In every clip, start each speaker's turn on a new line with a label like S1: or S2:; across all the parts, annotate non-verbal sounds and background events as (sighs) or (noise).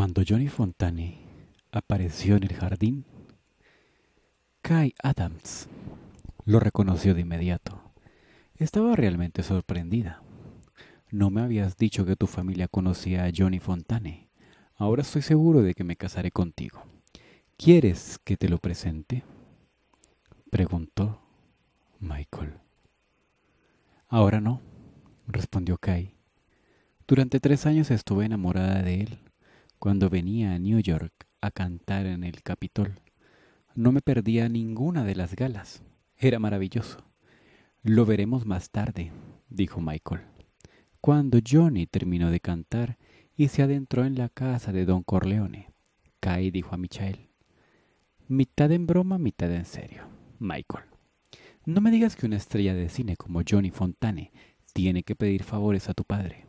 S1: Cuando Johnny Fontane apareció en el jardín, Kai Adams lo reconoció de inmediato. Estaba realmente sorprendida. No me habías dicho que tu familia conocía a Johnny Fontane. Ahora estoy seguro de que me casaré contigo. ¿Quieres que te lo presente? preguntó Michael. Ahora no, respondió Kai. Durante tres años estuve enamorada de él cuando venía a New York a cantar en el Capitol. No me perdía ninguna de las galas. Era maravilloso. Lo veremos más tarde, dijo Michael. Cuando Johnny terminó de cantar y se adentró en la casa de don Corleone, Kai dijo a Michael, mitad en broma, mitad en serio. Michael, no me digas que una estrella de cine como Johnny Fontane tiene que pedir favores a tu padre.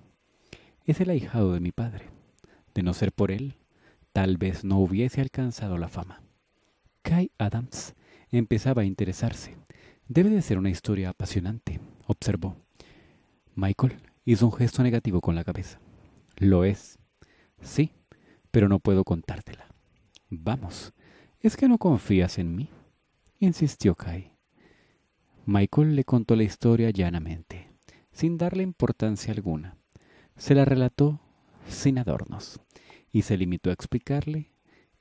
S1: Es el ahijado de mi padre. De no ser por él, tal vez no hubiese alcanzado la fama. Kai Adams empezaba a interesarse. Debe de ser una historia apasionante, observó. Michael hizo un gesto negativo con la cabeza. Lo es. Sí, pero no puedo contártela. Vamos, ¿es que no confías en mí? insistió Kai. Michael le contó la historia llanamente, sin darle importancia alguna. Se la relató sin adornos, y se limitó a explicarle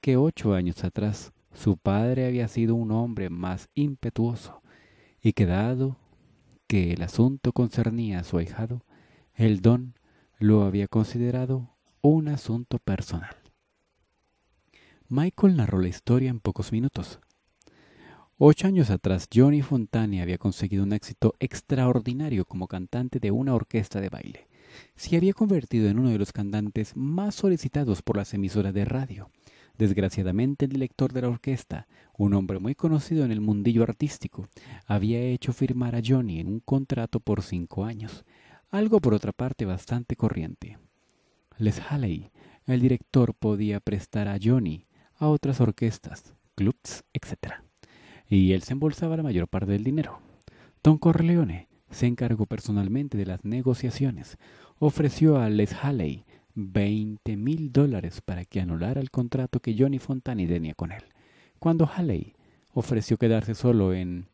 S1: que ocho años atrás su padre había sido un hombre más impetuoso y que dado que el asunto concernía a su ahijado, el don lo había considerado un asunto personal. Michael narró la historia en pocos minutos. Ocho años atrás, Johnny Fontane había conseguido un éxito extraordinario como cantante de una orquesta de baile se había convertido en uno de los cantantes más solicitados por las emisoras de radio. Desgraciadamente, el director de la orquesta, un hombre muy conocido en el mundillo artístico, había hecho firmar a Johnny en un contrato por cinco años, algo por otra parte bastante corriente. Les halley el director, podía prestar a Johnny a otras orquestas, clubs, etc. Y él se embolsaba la mayor parte del dinero. Don Corleone se encargó personalmente de las negociaciones, ofreció a Les Halley 20 mil dólares para que anulara el contrato que Johnny Fontani tenía con él. Cuando Halley ofreció quedarse solo en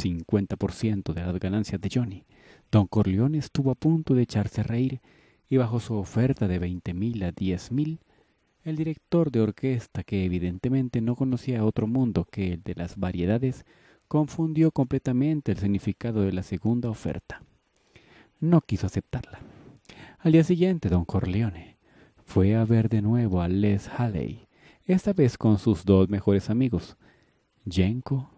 S1: 50% de las ganancias de Johnny, Don Corleone estuvo a punto de echarse a reír y bajo su oferta de 20 mil a 10 mil, el director de orquesta, que evidentemente no conocía otro mundo que el de las variedades, confundió completamente el significado de la segunda oferta no quiso aceptarla. Al día siguiente, don Corleone fue a ver de nuevo a Les Halley, esta vez con sus dos mejores amigos, Jenko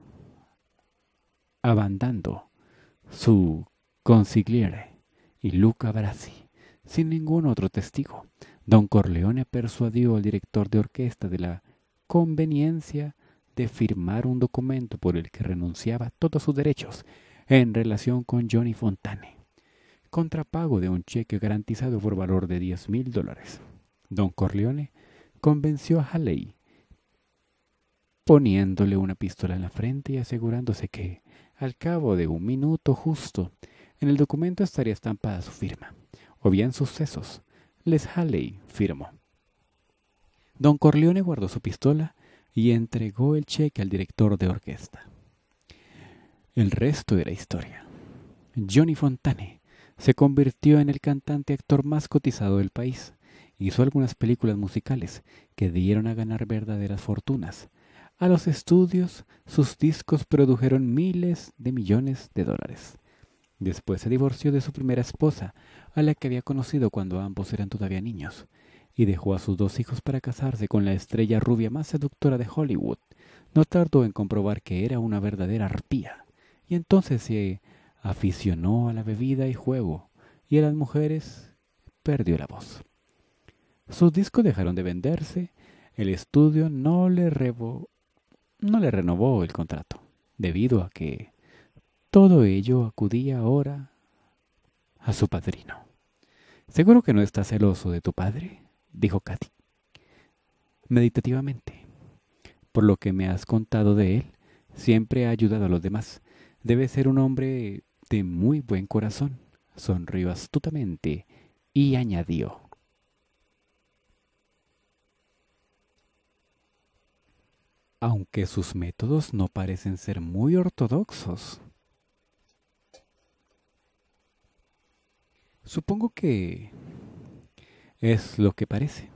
S1: Abandando, su consigliere y Luca Brasi. Sin ningún otro testigo, don Corleone persuadió al director de orquesta de la conveniencia de firmar un documento por el que renunciaba todos sus derechos en relación con Johnny Fontane contrapago de un cheque garantizado por valor de 10.000 mil dólares. Don Corleone convenció a Halley poniéndole una pistola en la frente y asegurándose que, al cabo de un minuto justo, en el documento estaría estampada su firma, o bien sucesos. Les Haley firmó. Don Corleone guardó su pistola y entregó el cheque al director de orquesta. El resto era historia. Johnny Fontane se convirtió en el cantante actor más cotizado del país. Hizo algunas películas musicales que dieron a ganar verdaderas fortunas. A los estudios, sus discos produjeron miles de millones de dólares. Después se divorció de su primera esposa, a la que había conocido cuando ambos eran todavía niños, y dejó a sus dos hijos para casarse con la estrella rubia más seductora de Hollywood. No tardó en comprobar que era una verdadera arpía, y entonces se aficionó a la bebida y juego, y a las mujeres perdió la voz. Sus discos dejaron de venderse, el estudio no le, no le renovó el contrato, debido a que todo ello acudía ahora a su padrino. Seguro que no estás celoso de tu padre, dijo Katy, meditativamente. Por lo que me has contado de él, siempre ha ayudado a los demás. Debe ser un hombre de muy buen corazón, sonrió astutamente y añadió. Aunque sus métodos no parecen ser muy ortodoxos. Supongo que es lo que parece.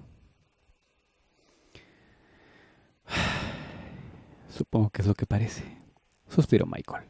S1: (sighs) Supongo que es lo que parece, suspiró Michael.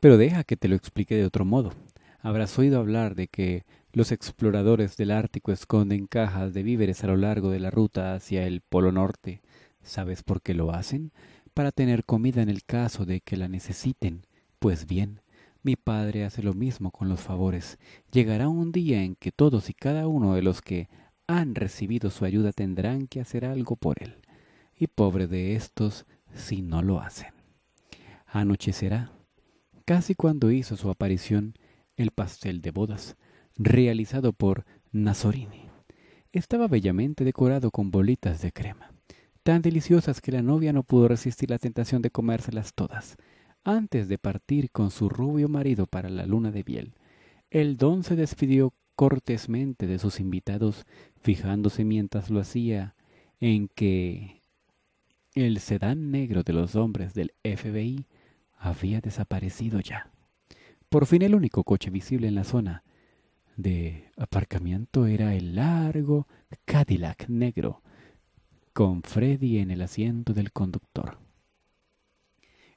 S1: Pero deja que te lo explique de otro modo. Habrás oído hablar de que los exploradores del Ártico esconden cajas de víveres a lo largo de la ruta hacia el Polo Norte. ¿Sabes por qué lo hacen? Para tener comida en el caso de que la necesiten. Pues bien, mi padre hace lo mismo con los favores. Llegará un día en que todos y cada uno de los que han recibido su ayuda tendrán que hacer algo por él. Y pobre de estos si no lo hacen. Anochecerá casi cuando hizo su aparición el pastel de bodas, realizado por Nazorini. Estaba bellamente decorado con bolitas de crema, tan deliciosas que la novia no pudo resistir la tentación de comérselas todas, antes de partir con su rubio marido para la luna de biel. El don se despidió cortésmente de sus invitados, fijándose mientras lo hacía en que el sedán negro de los hombres del FBI había desaparecido ya. Por fin el único coche visible en la zona de aparcamiento era el largo Cadillac negro, con Freddy en el asiento del conductor.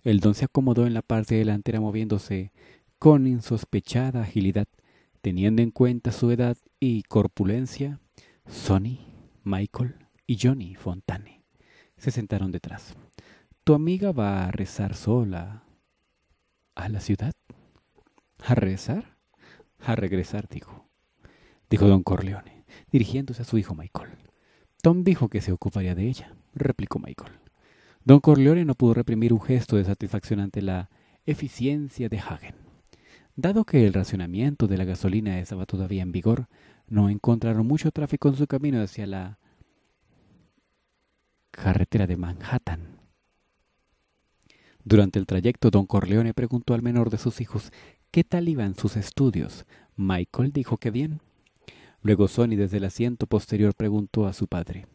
S1: El don se acomodó en la parte delantera moviéndose con insospechada agilidad, teniendo en cuenta su edad y corpulencia. Sonny, Michael y Johnny Fontane se sentaron detrás. Tu amiga va a rezar sola, a la ciudad? ¿A regresar?» A regresar, dijo. Dijo don Corleone, dirigiéndose a su hijo Michael. Tom dijo que se ocuparía de ella, replicó Michael. Don Corleone no pudo reprimir un gesto de satisfacción ante la eficiencia de Hagen. Dado que el racionamiento de la gasolina estaba todavía en vigor, no encontraron mucho tráfico en su camino hacia la carretera de Manhattan. Durante el trayecto, don Corleone preguntó al menor de sus hijos qué tal iban sus estudios. Michael dijo que bien. Luego Sonny desde el asiento posterior preguntó a su padre.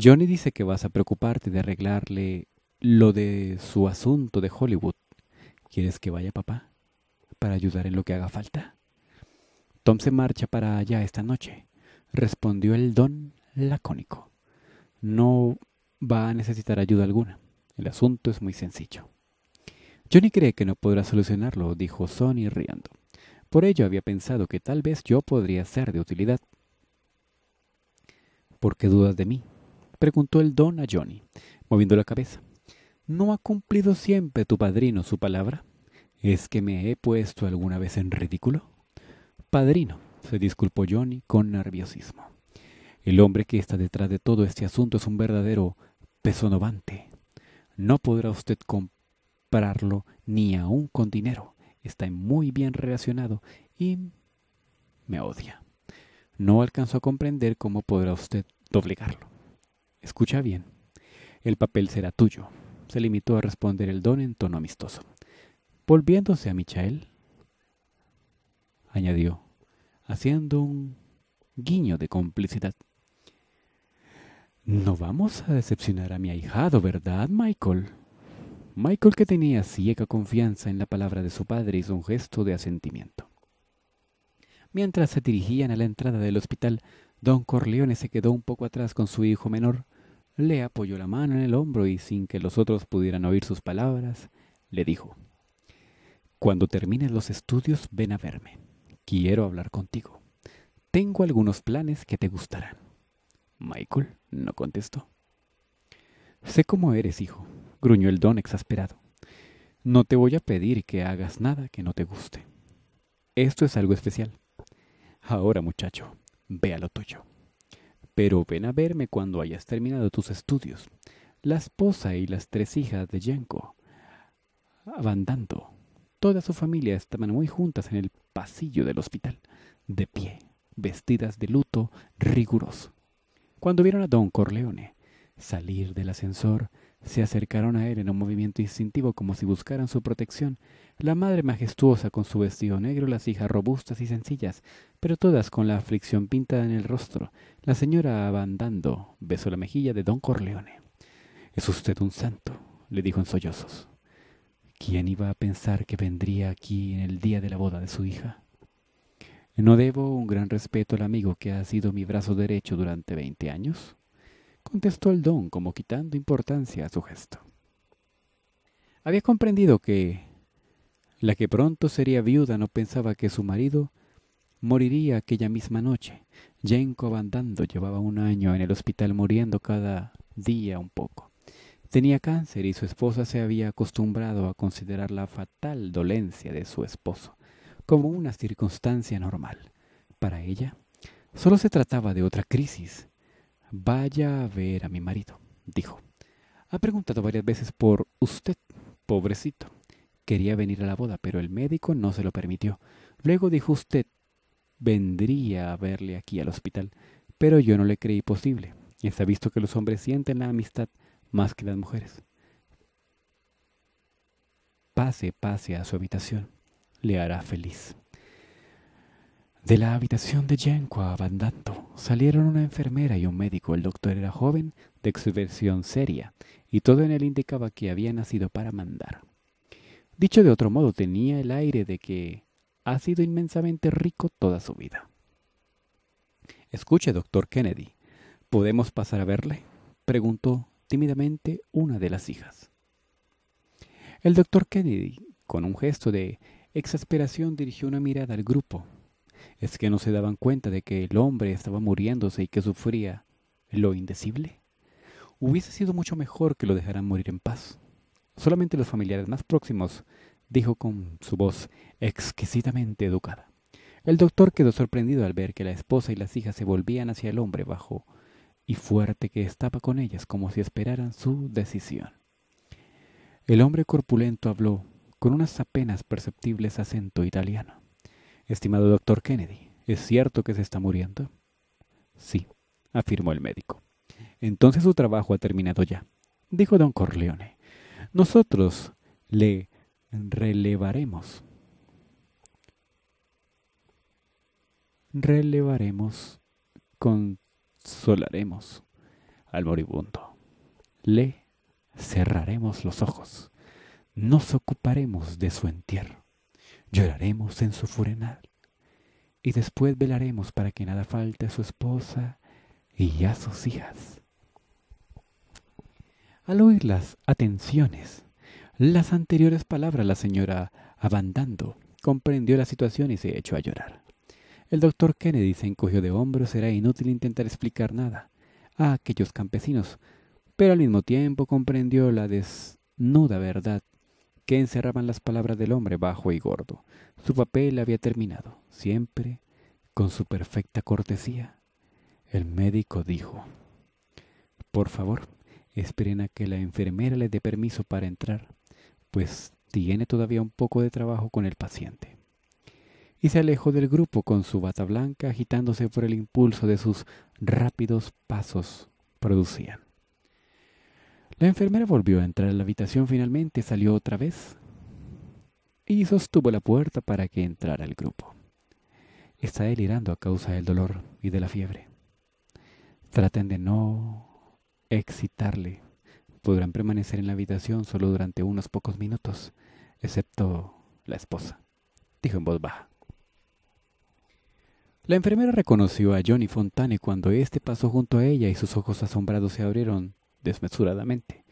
S1: Johnny dice que vas a preocuparte de arreglarle lo de su asunto de Hollywood. ¿Quieres que vaya papá? Para ayudar en lo que haga falta. Tom se marcha para allá esta noche, respondió el don lacónico. No va a necesitar ayuda alguna. El asunto es muy sencillo. Johnny cree que no podrá solucionarlo, dijo Sonny riendo. Por ello había pensado que tal vez yo podría ser de utilidad. ¿Por qué dudas de mí? preguntó el don a Johnny, moviendo la cabeza. ¿No ha cumplido siempre tu padrino su palabra? ¿Es que me he puesto alguna vez en ridículo? Padrino, se disculpó Johnny con nerviosismo. El hombre que está detrás de todo este asunto es un verdadero pesonovante no podrá usted comprarlo ni aún con dinero. Está muy bien relacionado y me odia. No alcanzo a comprender cómo podrá usted doblegarlo. Escucha bien. El papel será tuyo. Se limitó a responder el don en tono amistoso. Volviéndose a Michael, añadió, haciendo un guiño de complicidad. No vamos a decepcionar a mi ahijado, ¿verdad, Michael? Michael, que tenía ciega confianza en la palabra de su padre, hizo un gesto de asentimiento. Mientras se dirigían a la entrada del hospital, don Corleone se quedó un poco atrás con su hijo menor, le apoyó la mano en el hombro y sin que los otros pudieran oír sus palabras, le dijo Cuando termines los estudios, ven a verme. Quiero hablar contigo. Tengo algunos planes que te gustarán. Michael no contestó. Sé cómo eres, hijo, gruñó el don exasperado. No te voy a pedir que hagas nada que no te guste. Esto es algo especial. Ahora, muchacho, ve a lo tuyo. Pero ven a verme cuando hayas terminado tus estudios. La esposa y las tres hijas de Yanko, dando. toda su familia estaban muy juntas en el pasillo del hospital, de pie, vestidas de luto riguroso. Cuando vieron a Don Corleone salir del ascensor, se acercaron a él en un movimiento instintivo como si buscaran su protección. La madre majestuosa con su vestido negro, las hijas robustas y sencillas, pero todas con la aflicción pintada en el rostro. La señora abandando besó la mejilla de don Corleone. Es usted un santo, le dijo en sollozos. ¿Quién iba a pensar que vendría aquí en el día de la boda de su hija? ¿No debo un gran respeto al amigo que ha sido mi brazo derecho durante veinte años? contestó el don como quitando importancia a su gesto. Había comprendido que la que pronto sería viuda no pensaba que su marido moriría aquella misma noche. Jenko Bandando llevaba un año en el hospital muriendo cada día un poco. Tenía cáncer y su esposa se había acostumbrado a considerar la fatal dolencia de su esposo como una circunstancia normal. Para ella, solo se trataba de otra crisis. Vaya a ver a mi marido, dijo. Ha preguntado varias veces por usted, pobrecito. Quería venir a la boda, pero el médico no se lo permitió. Luego dijo usted vendría a verle aquí al hospital, pero yo no le creí posible. Está visto que los hombres sienten la amistad más que las mujeres. Pase, pase a su habitación le hará feliz. De la habitación de a Bandanto salieron una enfermera y un médico. El doctor era joven, de expresión seria, y todo en él indicaba que había nacido para mandar. Dicho de otro modo, tenía el aire de que ha sido inmensamente rico toda su vida. Escuche, doctor Kennedy, ¿podemos pasar a verle? preguntó tímidamente una de las hijas. El doctor Kennedy, con un gesto de exasperación dirigió una mirada al grupo. ¿Es que no se daban cuenta de que el hombre estaba muriéndose y que sufría lo indecible? Hubiese sido mucho mejor que lo dejaran morir en paz. Solamente los familiares más próximos, dijo con su voz exquisitamente educada. El doctor quedó sorprendido al ver que la esposa y las hijas se volvían hacia el hombre bajo y fuerte que estaba con ellas como si esperaran su decisión. El hombre corpulento habló con unas apenas perceptibles acento italiano. Estimado doctor Kennedy, ¿es cierto que se está muriendo? Sí, afirmó el médico. Entonces su trabajo ha terminado ya, dijo don Corleone. Nosotros le relevaremos. Relevaremos, consolaremos al moribundo. Le cerraremos los ojos nos ocuparemos de su entierro, lloraremos en su funeral, y después velaremos para que nada falte a su esposa y a sus hijas. Al oír las atenciones, las anteriores palabras, la señora Abandando comprendió la situación y se echó a llorar. El doctor Kennedy se encogió de hombros, era inútil intentar explicar nada a aquellos campesinos, pero al mismo tiempo comprendió la desnuda verdad que encerraban las palabras del hombre bajo y gordo. Su papel había terminado, siempre con su perfecta cortesía. El médico dijo, Por favor, esperen a que la enfermera le dé permiso para entrar, pues tiene todavía un poco de trabajo con el paciente. Y se alejó del grupo con su bata blanca agitándose por el impulso de sus rápidos pasos producían. La enfermera volvió a entrar a la habitación finalmente, salió otra vez y sostuvo la puerta para que entrara el grupo. Está delirando a causa del dolor y de la fiebre. Traten de no excitarle. Podrán permanecer en la habitación solo durante unos pocos minutos, excepto la esposa, dijo en voz baja. La enfermera reconoció a Johnny Fontane cuando este pasó junto a ella y sus ojos asombrados se abrieron desmesuradamente.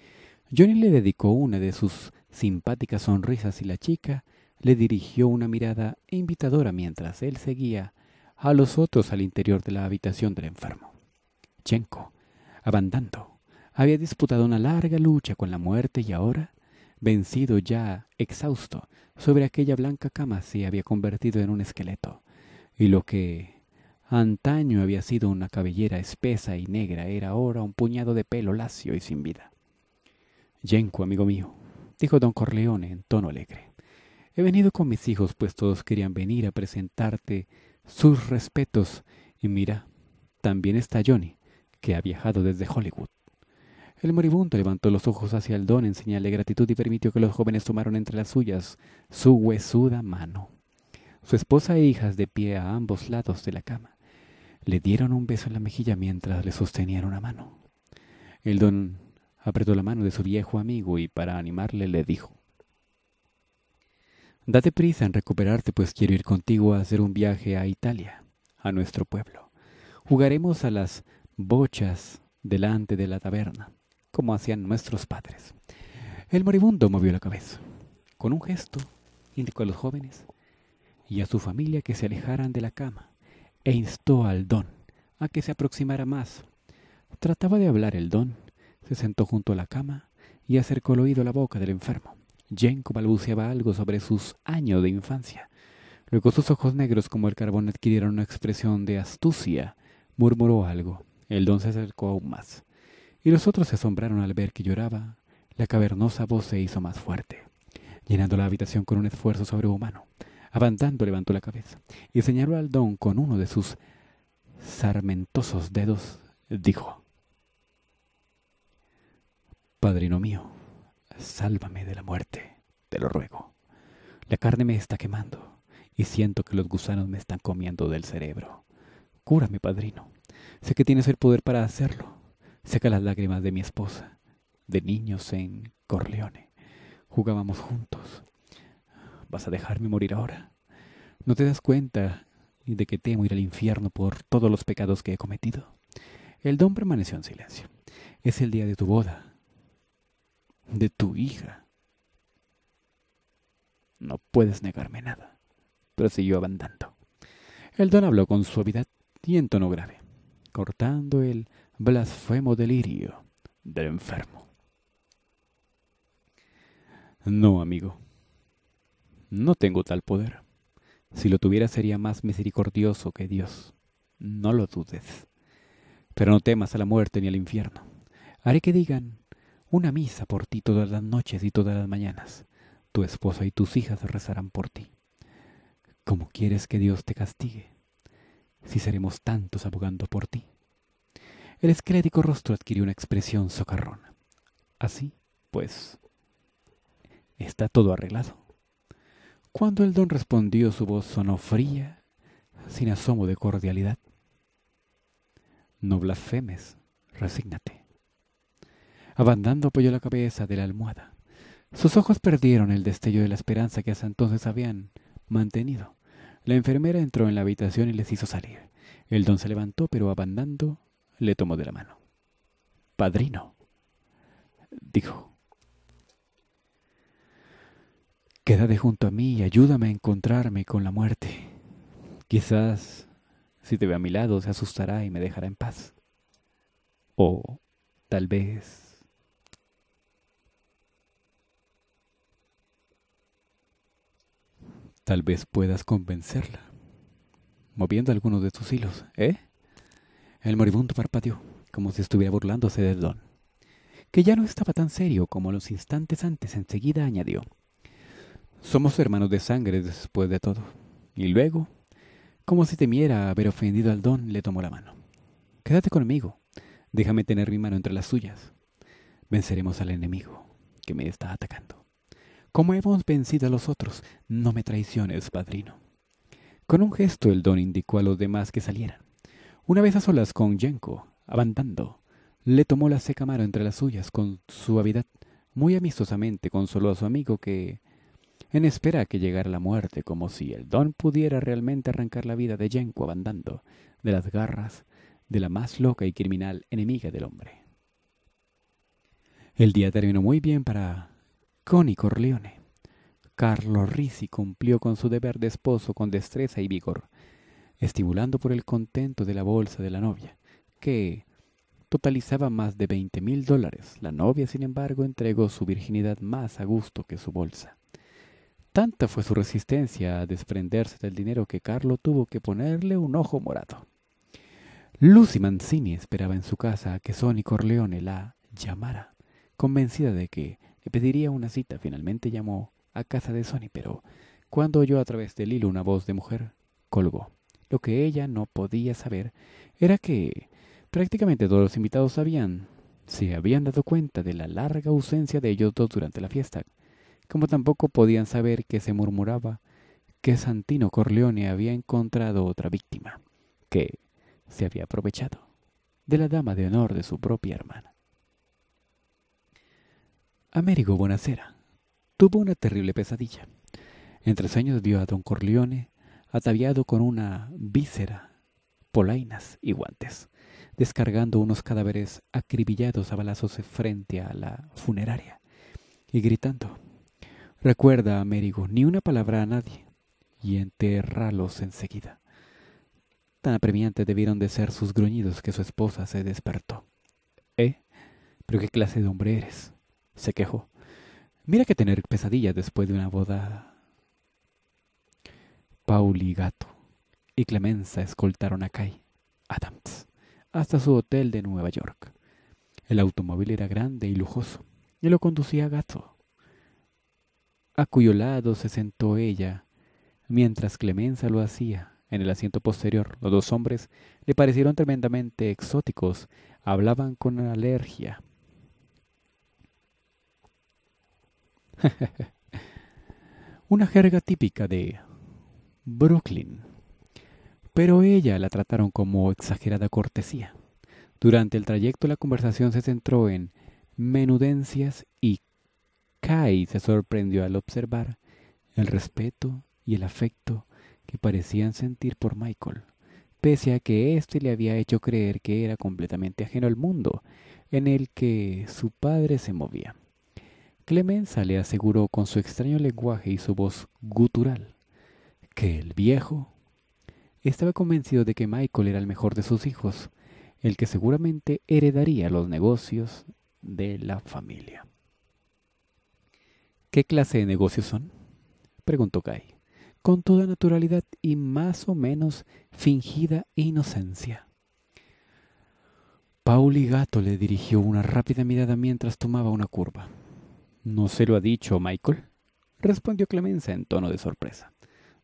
S1: Johnny le dedicó una de sus simpáticas sonrisas y la chica le dirigió una mirada invitadora mientras él seguía a los otros al interior de la habitación del enfermo. Chenko, abandando, había disputado una larga lucha con la muerte y ahora, vencido ya, exhausto, sobre aquella blanca cama se había convertido en un esqueleto. Y lo que Antaño había sido una cabellera espesa y negra, era ahora un puñado de pelo lacio y sin vida. Jenko, amigo mío, dijo don Corleone en tono alegre. He venido con mis hijos, pues todos querían venir a presentarte sus respetos. Y mira, también está Johnny, que ha viajado desde Hollywood. El moribundo levantó los ojos hacia el don en señal de gratitud y permitió que los jóvenes tomaron entre las suyas su huesuda mano. Su esposa e hijas de pie a ambos lados de la cama le dieron un beso en la mejilla mientras le sostenían una mano. El don apretó la mano de su viejo amigo y para animarle le dijo Date prisa en recuperarte, pues quiero ir contigo a hacer un viaje a Italia, a nuestro pueblo. Jugaremos a las bochas delante de la taberna, como hacían nuestros padres. El moribundo movió la cabeza. Con un gesto, indicó a los jóvenes y a su familia que se alejaran de la cama e instó al don a que se aproximara más. Trataba de hablar el don, se sentó junto a la cama y acercó el oído a la boca del enfermo. Jenko balbuceaba algo sobre sus años de infancia. Luego sus ojos negros como el carbón adquirieron una expresión de astucia. Murmuró algo. El don se acercó aún más. Y los otros se asombraron al ver que lloraba. La cavernosa voz se hizo más fuerte, llenando la habitación con un esfuerzo sobrehumano. Avanzando levantó la cabeza y señaló al don con uno de sus sarmentosos dedos. Dijo, Padrino mío, sálvame de la muerte, te lo ruego. La carne me está quemando y siento que los gusanos me están comiendo del cerebro. Cúrame, padrino. Sé que tienes el poder para hacerlo. Seca las lágrimas de mi esposa. De niños en Corleone. Jugábamos juntos vas a dejarme morir ahora. No te das cuenta de que temo ir al infierno por todos los pecados que he cometido. El don permaneció en silencio. Es el día de tu boda. De tu hija. No puedes negarme nada. Prosiguió abandando. El don habló con suavidad y en tono grave, cortando el blasfemo delirio del enfermo. No, amigo, no tengo tal poder. Si lo tuviera sería más misericordioso que Dios. No lo dudes. Pero no temas a la muerte ni al infierno. Haré que digan una misa por ti todas las noches y todas las mañanas. Tu esposa y tus hijas rezarán por ti. ¿Cómo quieres que Dios te castigue? Si seremos tantos abogando por ti. El esquelético rostro adquirió una expresión socarrona. Así, pues, está todo arreglado. Cuando el don respondió, su voz sonó fría, sin asomo de cordialidad. No blasfemes, resígnate. Abandando apoyó la cabeza de la almohada. Sus ojos perdieron el destello de la esperanza que hasta entonces habían mantenido. La enfermera entró en la habitación y les hizo salir. El don se levantó, pero abandando, le tomó de la mano. Padrino, dijo, Quédate junto a mí y ayúdame a encontrarme con la muerte. Quizás si te ve a mi lado se asustará y me dejará en paz. O tal vez... Tal vez puedas convencerla, moviendo algunos de tus hilos, ¿eh? El moribundo parpadeó, como si estuviera burlándose del don, que ya no estaba tan serio como los instantes antes, enseguida añadió. Somos hermanos de sangre después de todo. Y luego, como si temiera haber ofendido al don, le tomó la mano. Quédate conmigo. Déjame tener mi mano entre las suyas. Venceremos al enemigo que me está atacando. Como hemos vencido a los otros, no me traiciones, padrino. Con un gesto el don indicó a los demás que salieran. Una vez a solas con Yenko, abandando, le tomó la seca mano entre las suyas con suavidad. Muy amistosamente consoló a su amigo que en espera que llegara la muerte, como si el don pudiera realmente arrancar la vida de Jenko abandando de las garras de la más loca y criminal enemiga del hombre. El día terminó muy bien para Connie Corleone. Carlo Rizzi cumplió con su deber de esposo con destreza y vigor, estimulando por el contento de la bolsa de la novia, que totalizaba más de veinte mil dólares. La novia, sin embargo, entregó su virginidad más a gusto que su bolsa. Tanta fue su resistencia a desprenderse del dinero que Carlo tuvo que ponerle un ojo morado. Lucy Mancini esperaba en su casa que Sonny Corleone la llamara. Convencida de que le pediría una cita, finalmente llamó a casa de Sonny, pero cuando oyó a través del hilo una voz de mujer, colgó. Lo que ella no podía saber era que prácticamente todos los invitados sabían se habían dado cuenta de la larga ausencia de ellos dos durante la fiesta, como tampoco podían saber que se murmuraba que Santino Corleone había encontrado otra víctima, que se había aprovechado de la dama de honor de su propia hermana. Américo Bonacera tuvo una terrible pesadilla. En tres años vio a don Corleone ataviado con una víscera, polainas y guantes, descargando unos cadáveres acribillados a balazos frente a la funeraria y gritando Recuerda, Américo, ni una palabra a nadie y enterralos enseguida. Tan apremiantes debieron de ser sus gruñidos que su esposa se despertó. ¿Eh? ¿Pero qué clase de hombre eres? se quejó. Mira que tener pesadillas después de una boda. Pauli Gato y Clemenza escoltaron a Kai Adams hasta su hotel de Nueva York. El automóvil era grande y lujoso y lo conducía Gato a cuyo lado se sentó ella, mientras Clemenza lo hacía. En el asiento posterior, los dos hombres le parecieron tremendamente exóticos, hablaban con alergia. (laughs) Una jerga típica de Brooklyn. Pero ella la trataron como exagerada cortesía. Durante el trayecto la conversación se centró en menudencias y Kai se sorprendió al observar el respeto y el afecto que parecían sentir por Michael, pese a que éste le había hecho creer que era completamente ajeno al mundo en el que su padre se movía. Clemenza le aseguró con su extraño lenguaje y su voz gutural que el viejo estaba convencido de que Michael era el mejor de sus hijos, el que seguramente heredaría los negocios de la familia. ¿Qué clase de negocios son? preguntó Kai, con toda naturalidad y más o menos fingida inocencia. Pauli Gato le dirigió una rápida mirada mientras tomaba una curva. ¿No se lo ha dicho, Michael? respondió Clemenza en tono de sorpresa.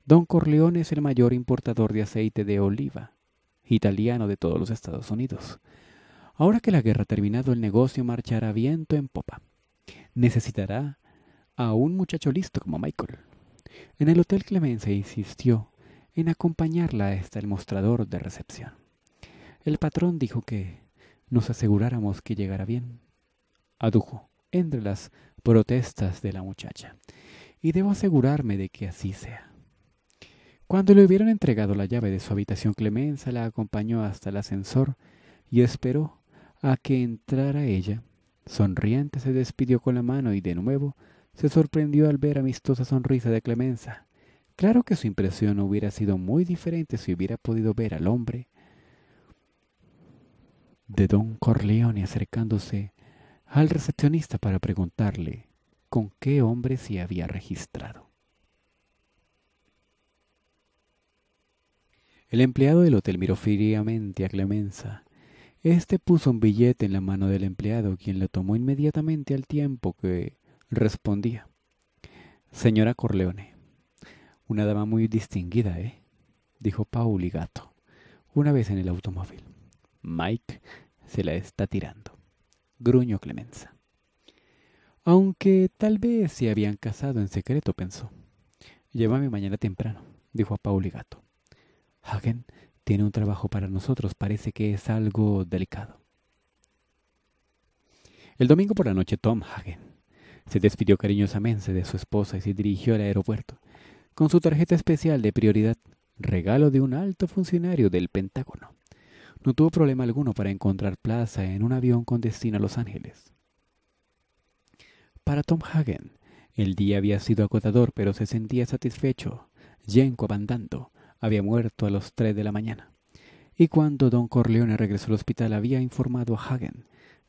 S1: Don Corleone es el mayor importador de aceite de oliva, italiano de todos los Estados Unidos. Ahora que la guerra ha terminado, el negocio marchará viento en popa. Necesitará a un muchacho listo como Michael. En el Hotel clemenza insistió en acompañarla hasta el mostrador de recepción. El patrón dijo que nos aseguráramos que llegara bien, adujo, entre las protestas de la muchacha, y debo asegurarme de que así sea. Cuando le hubieron entregado la llave de su habitación, Clemenza la acompañó hasta el ascensor y esperó a que entrara ella. Sonriente se despidió con la mano y de nuevo se sorprendió al ver amistosa sonrisa de Clemenza. Claro que su impresión hubiera sido muy diferente si hubiera podido ver al hombre de don Corleone acercándose al recepcionista para preguntarle con qué hombre se había registrado. El empleado del hotel miró fríamente a Clemenza. Este puso un billete en la mano del empleado, quien lo tomó inmediatamente al tiempo que respondía, Señora Corleone, una dama muy distinguida, ¿eh? dijo Pauli Gato, una vez en el automóvil. Mike se la está tirando, gruñó Clemenza. Aunque tal vez se habían casado en secreto, pensó. Llévame mañana temprano, dijo a Pauli Gato. Hagen tiene un trabajo para nosotros, parece que es algo delicado. El domingo por la noche Tom Hagen se despidió cariñosamente de su esposa y se dirigió al aeropuerto, con su tarjeta especial de prioridad, regalo de un alto funcionario del Pentágono. No tuvo problema alguno para encontrar plaza en un avión con destino a Los Ángeles. Para Tom Hagen, el día había sido agotador, pero se sentía satisfecho. Jenko abandando había muerto a las tres de la mañana. Y cuando don Corleone regresó al hospital, había informado a Hagen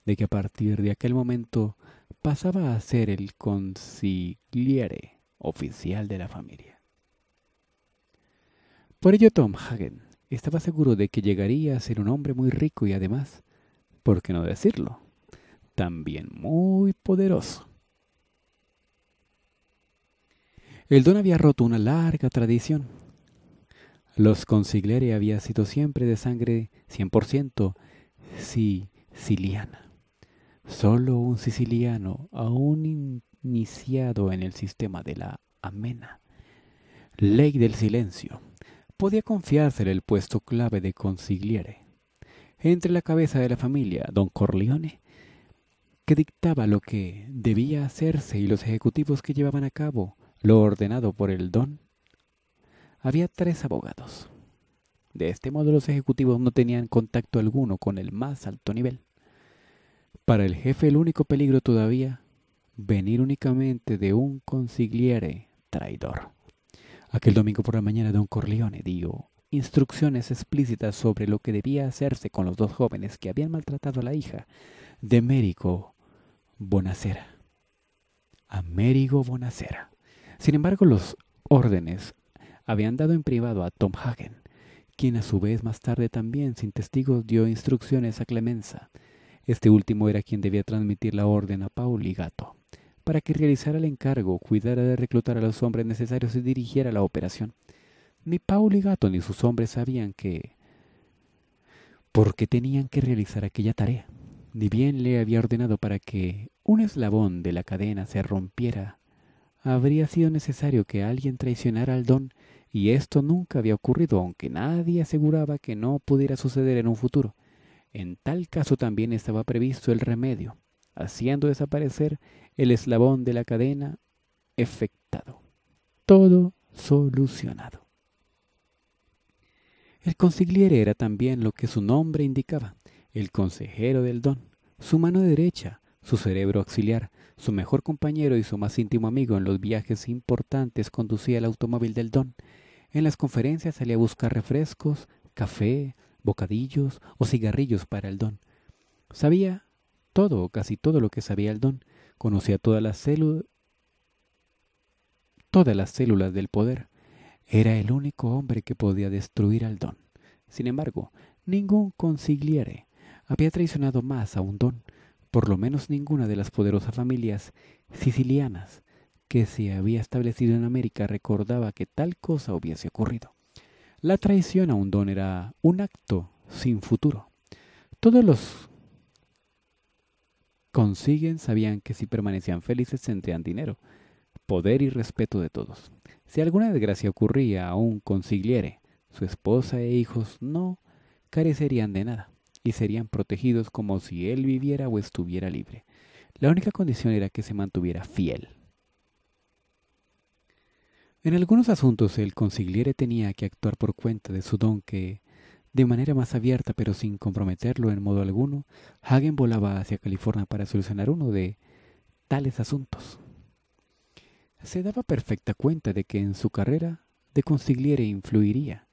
S1: de que a partir de aquel momento pasaba a ser el consigliere oficial de la familia. Por ello Tom Hagen estaba seguro de que llegaría a ser un hombre muy rico y además, ¿por qué no decirlo? También muy poderoso. El don había roto una larga tradición. Los consigliere había sido siempre de sangre 100% siciliana. Solo un siciliano, aún iniciado en el sistema de la amena ley del silencio, podía confiarse en el puesto clave de consigliere entre la cabeza de la familia, don Corleone, que dictaba lo que debía hacerse y los ejecutivos que llevaban a cabo lo ordenado por el don. Había tres abogados. De este modo los ejecutivos no tenían contacto alguno con el más alto nivel. Para el jefe el único peligro todavía, venir únicamente de un consigliere traidor. Aquel domingo por la mañana don Corleone dio instrucciones explícitas sobre lo que debía hacerse con los dos jóvenes que habían maltratado a la hija de Mérico Bonacera. A Bonacera. Sin embargo, los órdenes habían dado en privado a Tom Hagen, quien a su vez más tarde también, sin testigos, dio instrucciones a Clemenza este último era quien debía transmitir la orden a Paul y Gato, para que realizara el encargo, cuidara de reclutar a los hombres necesarios y dirigiera la operación. Ni Paul y Gato ni sus hombres sabían que... por qué tenían que realizar aquella tarea. Ni bien le había ordenado para que un eslabón de la cadena se rompiera, habría sido necesario que alguien traicionara al don y esto nunca había ocurrido, aunque nadie aseguraba que no pudiera suceder en un futuro. En tal caso también estaba previsto el remedio, haciendo desaparecer el eslabón de la cadena efectado. Todo solucionado. El consigliere era también lo que su nombre indicaba, el consejero del don, su mano derecha, su cerebro auxiliar, su mejor compañero y su más íntimo amigo en los viajes importantes conducía el automóvil del don. En las conferencias salía a buscar refrescos, café, bocadillos o cigarrillos para el don. Sabía todo, o casi todo lo que sabía el don. Conocía todas las, todas las células del poder. Era el único hombre que podía destruir al don. Sin embargo, ningún consigliere había traicionado más a un don, por lo menos ninguna de las poderosas familias sicilianas que se había establecido en América recordaba que tal cosa hubiese ocurrido. La traición a un don era un acto sin futuro. Todos los consiguen sabían que si permanecían felices tendrían dinero, poder y respeto de todos. Si alguna desgracia ocurría a un consigliere, su esposa e hijos no carecerían de nada y serían protegidos como si él viviera o estuviera libre. La única condición era que se mantuviera fiel. En algunos asuntos el consigliere tenía que actuar por cuenta de su don que, de manera más abierta pero sin comprometerlo en modo alguno, Hagen volaba hacia California para solucionar uno de tales asuntos. Se daba perfecta cuenta de que en su carrera de consigliere influiría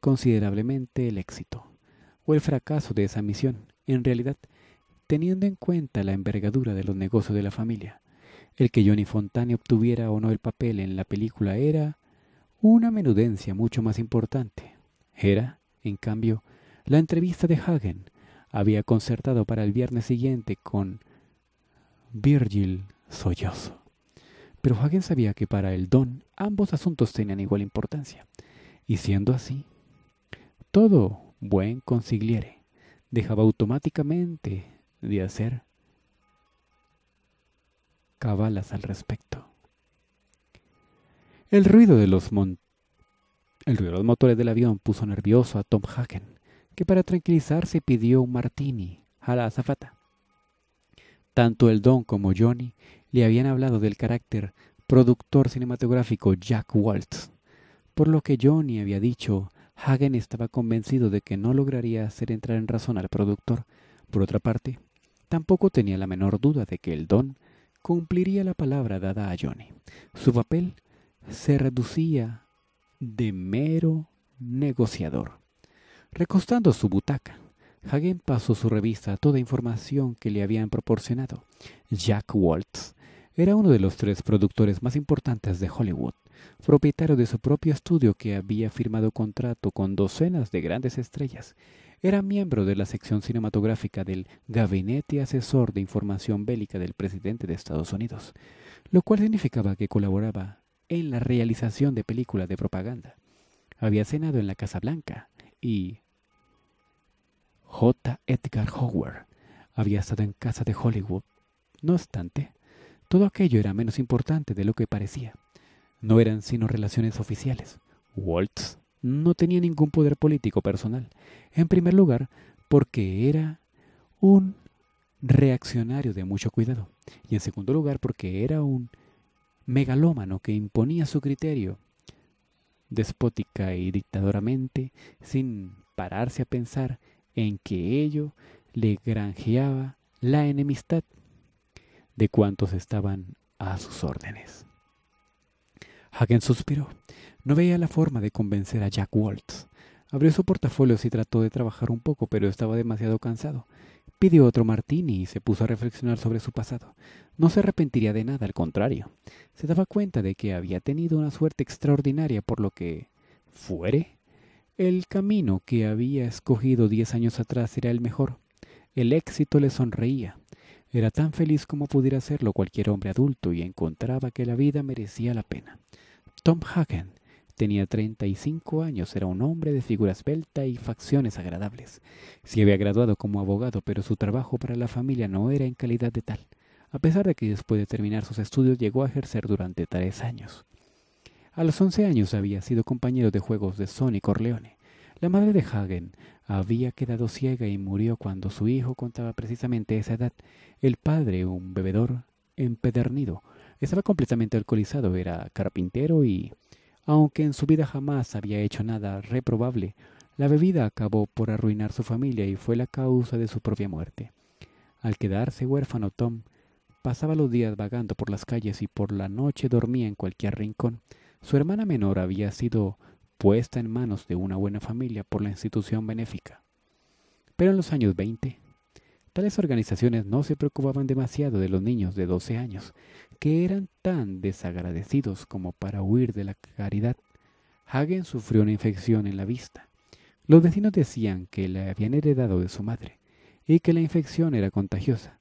S1: considerablemente el éxito o el fracaso de esa misión, en realidad, teniendo en cuenta la envergadura de los negocios de la familia, el que Johnny Fontane obtuviera o no el papel en la película era una menudencia mucho más importante. Era, en cambio, la entrevista de Hagen había concertado para el viernes siguiente con Virgil Sollozo. Pero Hagen sabía que para el don ambos asuntos tenían igual importancia. Y siendo así, todo buen consigliere dejaba automáticamente de hacer cabalas al respecto. El ruido de los el ruido de los motores del avión puso nervioso a Tom Hagen, que para tranquilizarse pidió un martini a la azafata. Tanto el Don como Johnny le habían hablado del carácter productor cinematográfico Jack Waltz. Por lo que Johnny había dicho, Hagen estaba convencido de que no lograría hacer entrar en razón al productor. Por otra parte, tampoco tenía la menor duda de que el Don cumpliría la palabra dada a Johnny. Su papel se reducía de mero negociador. Recostando su butaca, Hagen pasó su revista a toda información que le habían proporcionado. Jack Waltz era uno de los tres productores más importantes de Hollywood propietario de su propio estudio que había firmado contrato con docenas de grandes estrellas. Era miembro de la sección cinematográfica del Gabinete Asesor de Información Bélica del presidente de Estados Unidos, lo cual significaba que colaboraba en la realización de películas de propaganda. Había cenado en la Casa Blanca y J. Edgar Howard había estado en casa de Hollywood. No obstante, todo aquello era menos importante de lo que parecía no eran sino relaciones oficiales. Waltz no tenía ningún poder político personal. En primer lugar, porque era un reaccionario de mucho cuidado. Y en segundo lugar, porque era un megalómano que imponía su criterio despótica y dictadoramente sin pararse a pensar en que ello le granjeaba la enemistad de cuantos estaban a sus órdenes. Hagen suspiró. No veía la forma de convencer a Jack Waltz. Abrió su portafolio y trató de trabajar un poco, pero estaba demasiado cansado. Pidió otro martini y se puso a reflexionar sobre su pasado. No se arrepentiría de nada, al contrario. Se daba cuenta de que había tenido una suerte extraordinaria por lo que fuere. El camino que había escogido diez años atrás era el mejor. El éxito le sonreía. Era tan feliz como pudiera serlo cualquier hombre adulto y encontraba que la vida merecía la pena. Tom Hagen tenía 35 años, era un hombre de figura esbelta y facciones agradables. Se había graduado como abogado, pero su trabajo para la familia no era en calidad de tal, a pesar de que después de terminar sus estudios llegó a ejercer durante tres años. A los once años había sido compañero de juegos de Sonny Corleone. La madre de Hagen había quedado ciega y murió cuando su hijo contaba precisamente esa edad. El padre, un bebedor empedernido, estaba completamente alcoholizado, era carpintero y, aunque en su vida jamás había hecho nada reprobable, la bebida acabó por arruinar su familia y fue la causa de su propia muerte. Al quedarse huérfano Tom, pasaba los días vagando por las calles y por la noche dormía en cualquier rincón. Su hermana menor había sido puesta en manos de una buena familia por la institución benéfica. Pero en los años 20, Tales organizaciones no se preocupaban demasiado de los niños de 12 años, que eran tan desagradecidos como para huir de la caridad. Hagen sufrió una infección en la vista. Los vecinos decían que la habían heredado de su madre y que la infección era contagiosa.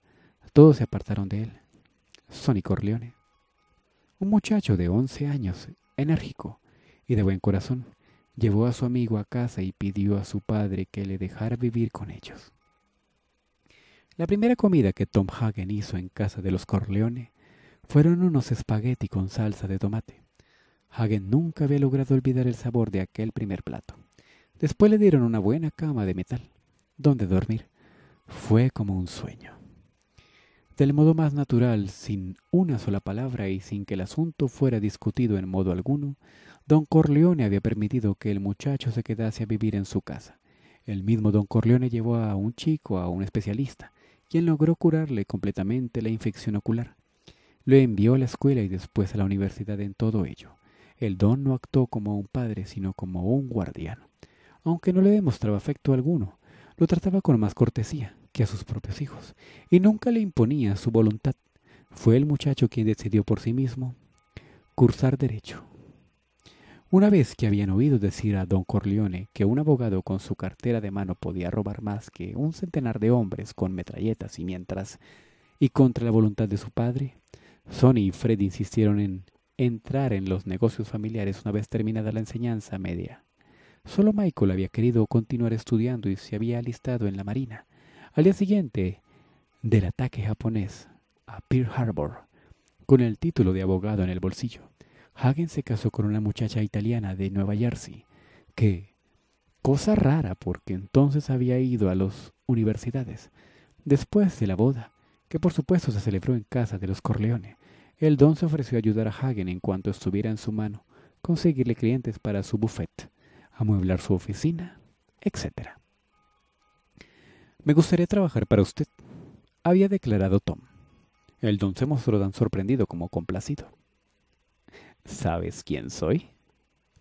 S1: Todos se apartaron de él. Sonny Corleone. Un muchacho de 11 años, enérgico y de buen corazón, llevó a su amigo a casa y pidió a su padre que le dejara vivir con ellos. La primera comida que Tom Hagen hizo en casa de los Corleone fueron unos espagueti con salsa de tomate. Hagen nunca había logrado olvidar el sabor de aquel primer plato. Después le dieron una buena cama de metal, donde dormir. Fue como un sueño. Del modo más natural, sin una sola palabra y sin que el asunto fuera discutido en modo alguno, don Corleone había permitido que el muchacho se quedase a vivir en su casa. El mismo don Corleone llevó a un chico a un especialista, quien logró curarle completamente la infección ocular. Lo envió a la escuela y después a la universidad en todo ello. El don no actuó como un padre, sino como un guardián. Aunque no le demostraba afecto alguno, lo trataba con más cortesía que a sus propios hijos, y nunca le imponía su voluntad. Fue el muchacho quien decidió por sí mismo cursar derecho, una vez que habían oído decir a don Corleone que un abogado con su cartera de mano podía robar más que un centenar de hombres con metralletas y mientras, y contra la voluntad de su padre, Sonny y Fred insistieron en entrar en los negocios familiares una vez terminada la enseñanza media. Solo Michael había querido continuar estudiando y se había alistado en la Marina. Al día siguiente del ataque japonés a Pearl Harbor, con el título de abogado en el bolsillo. Hagen se casó con una muchacha italiana de Nueva Jersey, que, cosa rara porque entonces había ido a las universidades, después de la boda, que por supuesto se celebró en casa de los Corleone, el don se ofreció a ayudar a Hagen en cuanto estuviera en su mano, conseguirle clientes para su buffet, amueblar su oficina, etc. Me gustaría trabajar para usted, había declarado Tom. El don se mostró tan sorprendido como complacido. ¿Sabes quién soy?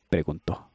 S1: preguntó.